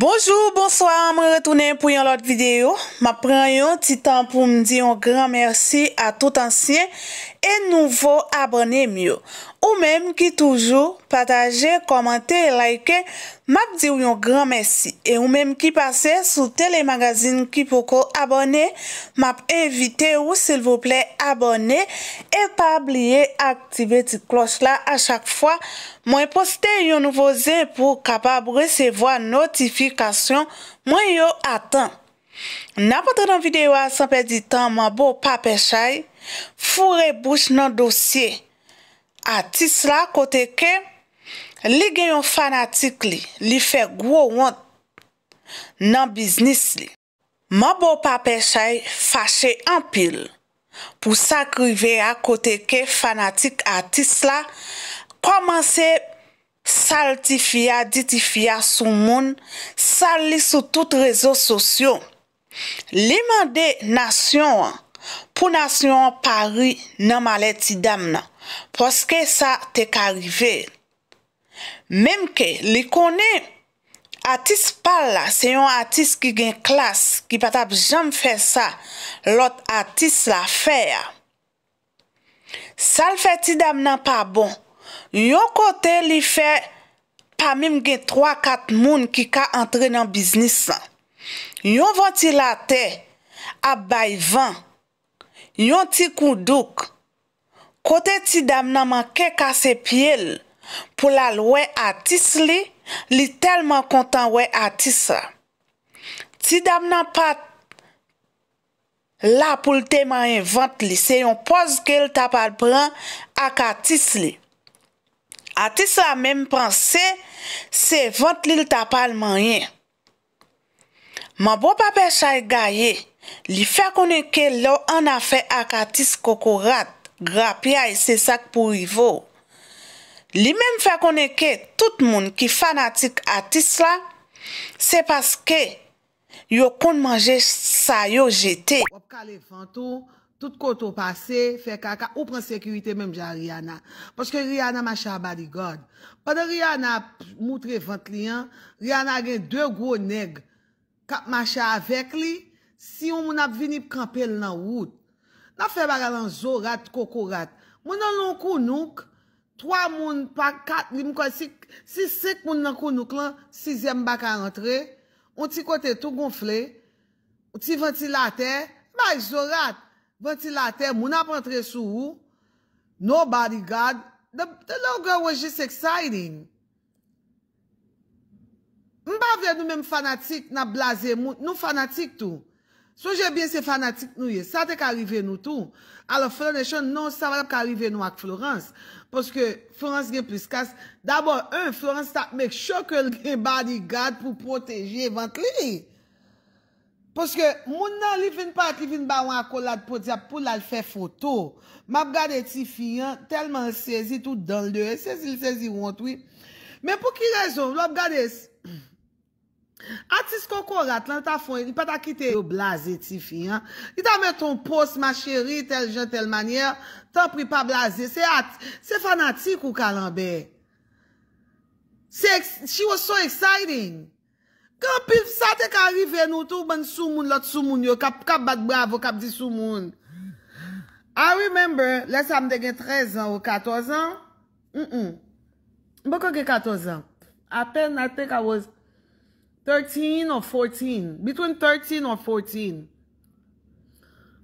Bonjour, bonsoir, mwen retounen pou yon lot videyo. Ma pren yon titan pou mdi yon gran mersi a tout ansyen e nouvo abonem yo. Ou menm ki toujou pataje, komante, laike, map di ou yon gran mersi. E ou menm ki pase sou telemagazine ki poko abone, map evite ou sil vople abone. E pa ablie aktive ti klos la a chak fwa mwen poste yon nouvose pou kapab resevo a notifikasyon mwen yo atan. Na patre dan videwa sanpe di tan mwen bo pa pechay, fure bouch nan dosye. A tis la kote ke, li gen yon fanatik li, li fe gwo wan nan biznis li. Man bo pa pechay fache anpil pou sakrive a kote ke fanatik a tis la, komanse saltifiya, ditifiya sou moun, sali sou tout rezo sosyo. Li man de nasyon wan. pou nas yon pari nan male ti dam nan poske sa te karive memke li kone atis pal la se yon atis ki gen klas ki patap jam fe sa lot atis la fe sal fe ti dam nan pa bon yon kote li fe pa mim gen 3-4 moun ki ka entre nan biznis yon vante la te ap bay vant Yon ti kou douk, kote ti dam nan man kek a sepil pou lal we atis li, li telman kontan we atisa. Ti dam nan pat la pou lte manyen vant li, se yon poz ke l tapal pran ak atis li. Atisa menm pranse se vant li l tapal manyen. Man bo pa pechay gaye. Li fè konèkè lò an a fè ak atis kokorat, grapya e se sak pou rivo. Li mèm fè konèkè tout moun ki fanatik atis la, se paske yo koun manje sa yo jetè. Wop kalè fantou, tout koutou pase, fè kaka ou pran sekwite mèm jan Rihanna. Poske Rihanna macha badi god. Padè Rihanna moutre vant li an, Rihanna gen dwe gwo neg kap macha avek li, Si yon moun ap vinip kampel nan wout, na fe baga lan zorat, koko rat. Moun nan lankou nouk, 3 moun, pa 4, lim kwa 6, 6 moun lankou nouk lan, 6e mbaka antre, moun ti kote tou gonfle, moun ti ventilate, mbaka zorat, ventilate, moun ap antre sou wout, nobody gad, the little girl was just exciting. Mbaka vye nou men fanatik, nan blaze mout, nou fanatik tou. Souje bien se fanatik nou ye. Sa te karive nou tou. Alor Florent Nechon non sa varek karive nou ak Florence. Poske Florence gen plus kas. Dabor, un Florence ta mek chok el gen bari gad pou proteje vant li. Poske moun nan li fin pa ak li fin ba wanko la potia pou la l fè foto. Mab gade ti fiyan, telman sezi tout dan l dewe. Sezi l sezi wont oui. Men pou ki rezon, lop gade... A ti sko korat lan ta fon, i pata kite yo blaze ti fi, an. I ta men ton post, ma cheri, tel jen tel manyer, tan pri pa blaze. Se fanatik ou kalanbe. She was so exciting. Kan pi sa te ka arrive nou, tou ban sou moun, lot sou moun yo, kap bak bravo, kap di sou moun. I remember, le sa m de gen 13 an ou 14 an, m m, mbo kon gen 14 an, a ten, a ten ka waz, 13 ou 14. Between 13 ou 14.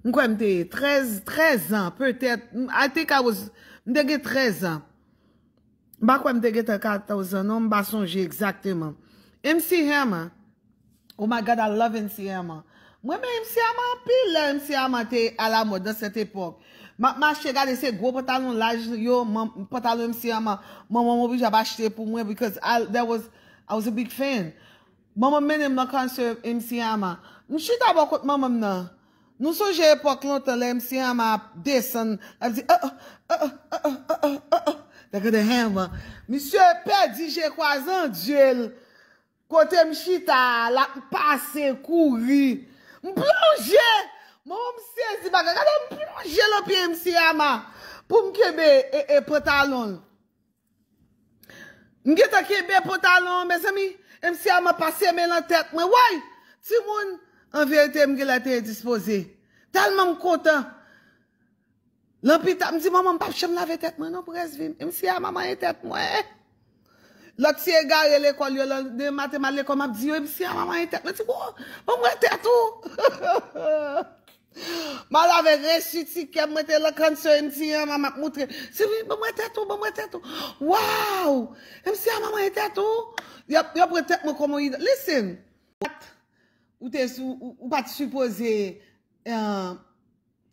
Mkwen mte 13 an. I think I was... Mdegi 13 an. Bakwen mdegi 34 an. Mba sonje exacteman. MCM. Oh my God, I love MCM. Mwen mwen MCM anpil. MCM te ala mwad dan set epok. Ma chega de se go patalon laj yo. Patalon MCM. Mwa mwam wajab a chete pou mwen. Because I was a big fan. Mwen menen mwen kanser MC Yama. Mwen chita bakot mwen mwen nan. Nou soje epok lontan lè MC Yama desan. El di, e, e, e, e, e, e, e, e, e. Dekade hen mwen. Mwen sepe dije kwa zan djel. Kote mwen chita la pase kouri. Mwen plonje. Mwen mwen mwen sezi baga. Dekade mwen plonje lopi MC Yama. Pou mwen kebe e pretalonl. Mge takye be po talon, me zami, msi a ma pase me lan tet me. Woy, ti moun, an veyete mge la te dispose. Talman m kontan. Lan pi ta mdi, mwaman pap chan lave tet me, nan prezvi. Msi a mama yon e tet me. La ti e gaye le kwa liyo, de matema le kwa map diyo, msi a mama yon e tet me. Mwen ti moun, mwen mwen tet ou. Mal ave reshi ti kem mwete lakansyon ti yon ah, mamak mwotre Se vi mwete tou mwete tou Waw Mse ah, yon mwete tou Yon pwete mwokomoyi Listen Ou pati supose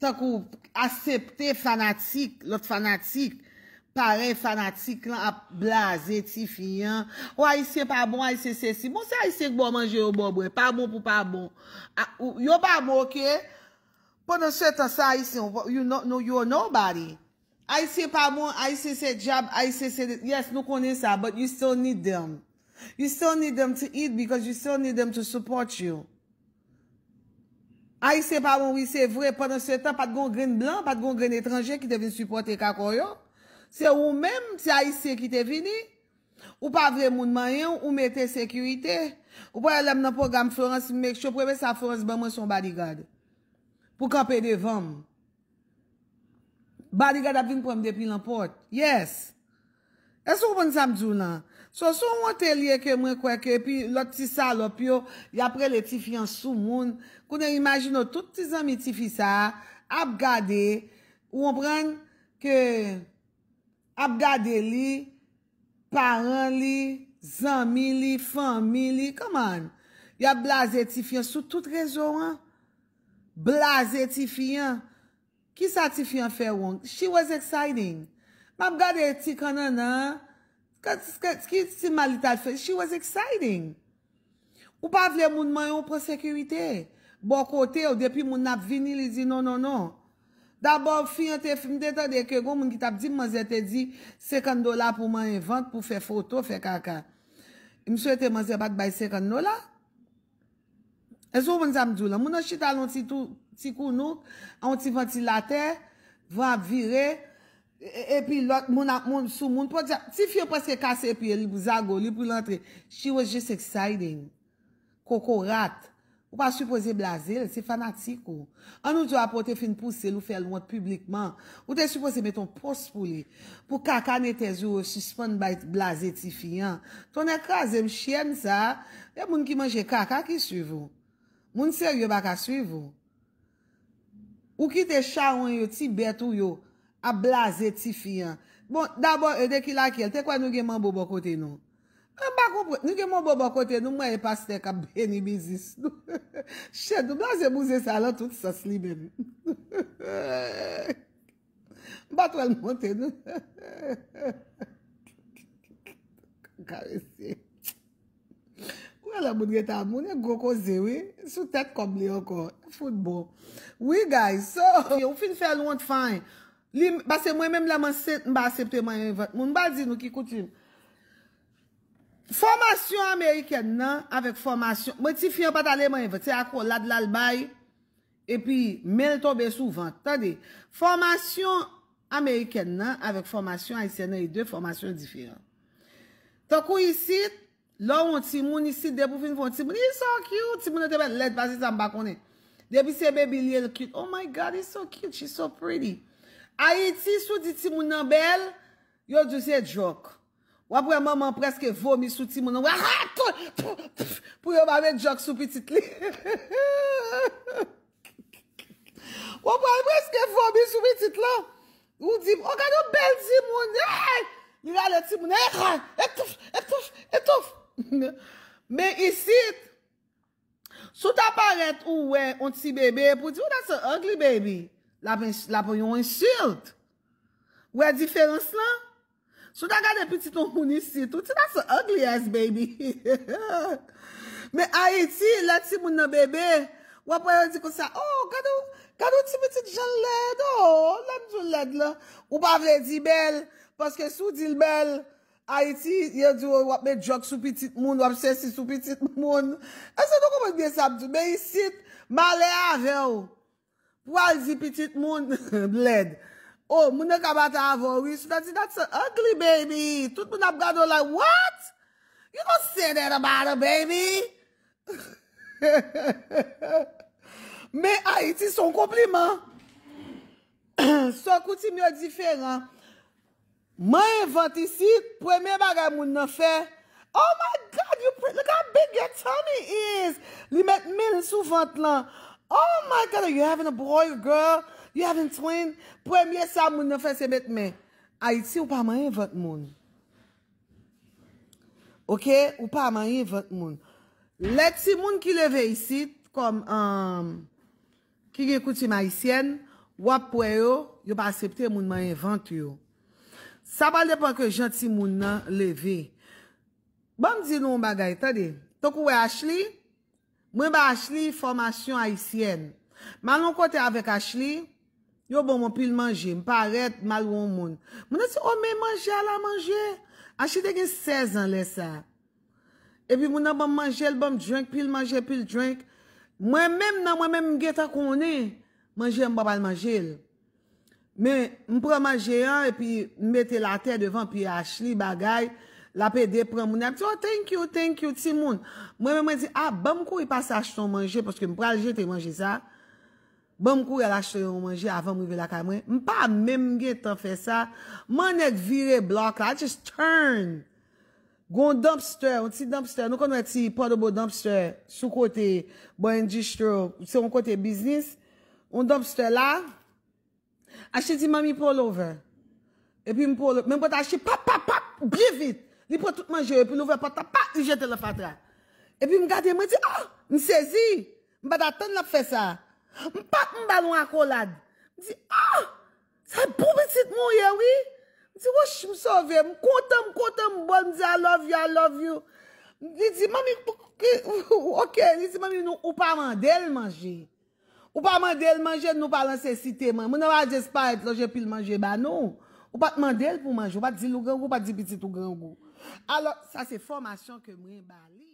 Tak ou Asepte euh, fanatik Lot fanatik Pare fanatik lan ap blaze ti fiyan Ou aisey pabon aisey se si Mwose bon, aisey kbo manje yon babwe Pabon pou pabon Yon pabon ke e Pwè nan sè tan sa, Aïsè, you are nobody. Aïsè pa mwen, Aïsè se jab, Aïsè se yes, nou konen sa, but you still need them. You still need them to eat because you still need them to support you. Aïsè pa mwen, wè se vwè, pwè nan sè tan, pat gwen glan, pat gwen glan etranje ki te ven supporte kako yo. Se ou mèm, se Aïsè ki te vini, ou pa vwè moun mayen, ou metè sekurite, ou pa yè lèm nan pwò gam florens, mèk chò prebe sa florens, bè mwen son badigade. Pou kapè de vòm. Badi gada vin pou mde pi lan pot. Yes. E sou bon samdjou nan. So sou mwen te liye ke mwen kweke, pi lot ti sa lop yo, ya prele ti fiyan sou moun. Kounen imajin nou tout ti zami ti fiyan sa, ap gade, ou mwen pren ke ap gade li, paran li, zami li, fami li, kaman. Ya blaze ti fiyan sou tout rezo an. Blaze ti fiyan. Ki sa ti fiyan fe wong? She was exciting. Mab gade ti kana nan. Ski si malita te fe. She was exciting. Ou pa vle moun man yon pro sekirite. Bo kote ou depi moun nap vini li di no no no. Da bo fiyan te fiyan. Mwen te ta de kego moun ki tap di man ze te di sekand dola pou man yon vant pou fe foto fe kaka. Mwen se te man ze bat bay sekand dola. E sou moun zamdjou la, moun nan chita loun ti kounou, an ti ventilate, vwa vire, epi e lout moun sou moun, ti fiyo paske kase epi, li pou zagou, li pou lantre, chi waz jes eksayden, koko rat, ou pa supose blaze, li ti fanatikou. An nou jwa apote fin pou sel ou fel moun publikman, ou te supose meton pos pou li, pou kaka nete zwo suspon bay blaze ti fiyan. Ton e kaze m chen sa, yon moun ki manje kaka ki suvou. Moun se yo baka suyvo. Ou ki te sharon yo, ti betou yo, a blaze ti fiyan. Bon, dabor, e de ki lakil, te kwa nou gen man bobo kote nou? Kan bako pou, nou gen man bobo kote nou, mwen e paste ka beni bizis. Che, nou blaze mouze sa lan, tout sa sliben. Bat wèl mwote nou. Garese. la moun ge ta moun e go ko zewe sou tet kom le yo ko foud bo ou fin fe loun te fany li basse mwen menm la man set mba septe mwen yon vot moun mba di nou ki koutim formasyon Ameriken nan avèk formasyon mwen ti fiyon pata le mwen yon vot se akou lad lal bay e pi men tobe sou vant formasyon Ameriken nan avèk formasyon Aysenay dè formasyon difiyon to kou yisit Lò yon timouni si debou fin von timouni, yon so cute. Timouni te men let pasi tambak one. Debou se bebe liye lè cute. Oh my God, yon so cute, yon so pretty. A yi ti sou di timouni nan bel, yon jose jok. Wap wè maman preske vomi sou timouni. Wè, ha, tol, tol, tol, po yon mame jok sou pititli. Wap wè preske vomi sou pititla. Wou di, wou oh gado bel timouni. E, yon yon timouni. E, tof, e tof, e tof. Men isi Sou ta paret ou we On ti bebe pou di ou da se ugly bebe La pou yon insult Ou e diferens lan Sou ta gade petit on ou ni sit Ou ti da se ugly as bebe Men a iti La ti moun nan bebe Ou apoyan di kon sa Kadou oh, ti meti djan led oh, Ou pa vre di bel Paske sou dil bel A iti ye di yo wap me jok sou pitit moun, wap se si sou pitit moun. E se nou komon gen sab di, me yi sit male avè ou. Wali zi pitit moun bled. Ou, moun e kabata avè ou, sou dati dati son ugly baby. Tout moun ap gado like, what? You don't say that about a baby. Me a iti son kompliman. So kouti mi yo di fe lan. Mwen invent isi, pwemye bagay moun na fe. Oh my God, look how big your tummy is. Li met men sou vent lan. Oh my God, you having a boy or a girl? You having twin? Pwemye sa moun na fe se met men. A iti ou pa mwen invent moun. Ok, ou pa mwen invent moun. Let si moun ki leve isi, um, ki ye kouti ma isyen, wap pwe yo, yo pa asepte moun mwen invent yo. Sa bal depan ke jant si moun nan leve. Ban m di nou m bagay, tade. Tok wè Ashley, mwen ba Ashley Formasyon Haitienne. Man loun kote avèk Ashley, yo bon m wopil manje, m pa aret mal woun moun. Moun anse, e o oh, me manje ala manje. Ashley de gen 16 an lè sa. E pi moun nan ban manje l ban m djank, pil manje, pil djank. Mwen men nan mwen men mgetan konen, manje m babal manje lè. Men, m pran manje yon, e pi mette la ter devan, pi yon achli bagay, la pe dep pran moun ap, ti yo, oh, thank you, thank you, ti moun. Mwen men mwen di, ah, ban m kou yon e pas achton manje, paske m pran jete yon manje sa, ban m kou yon e achton manje, avan m yon vive la kamwen, m pa men m gen tan fe sa, man net vire blok la, just turn, goun dumpster, yon ti dumpster, nou kon wè ti pwado bo dumpster, sou kote, bon indistro, se yon kote biznis, yon dumpster la, Ache di mami pou louvè. E pi m pou louvè. Men bote ache pap, pap, pap, blivit. Li pou tout manjè. E pi louvè pata, pak, li jete le fatra. E pi m gade, men ti, ah, mi sezi. M bote atan la fè sa. M pap m balon akolad. Mi ti, ah, sa pou bitit moun ye, eh oui. Mi ti, wesh, m souve. M kontan, m kontan m bon. Mi ti, I love you, I love you. Mi ti, mami, ok, mi ti, mami, ou pa mandel manjè. Ou pa mande el manje nou palan se site man. Mou nan waj es pa etroje pil manje ban nou. Ou pa mande el pou manje. Ou pa di lou gangou, ou pa di biti tou gangou. Alors sa se formasyon ke mwen bali.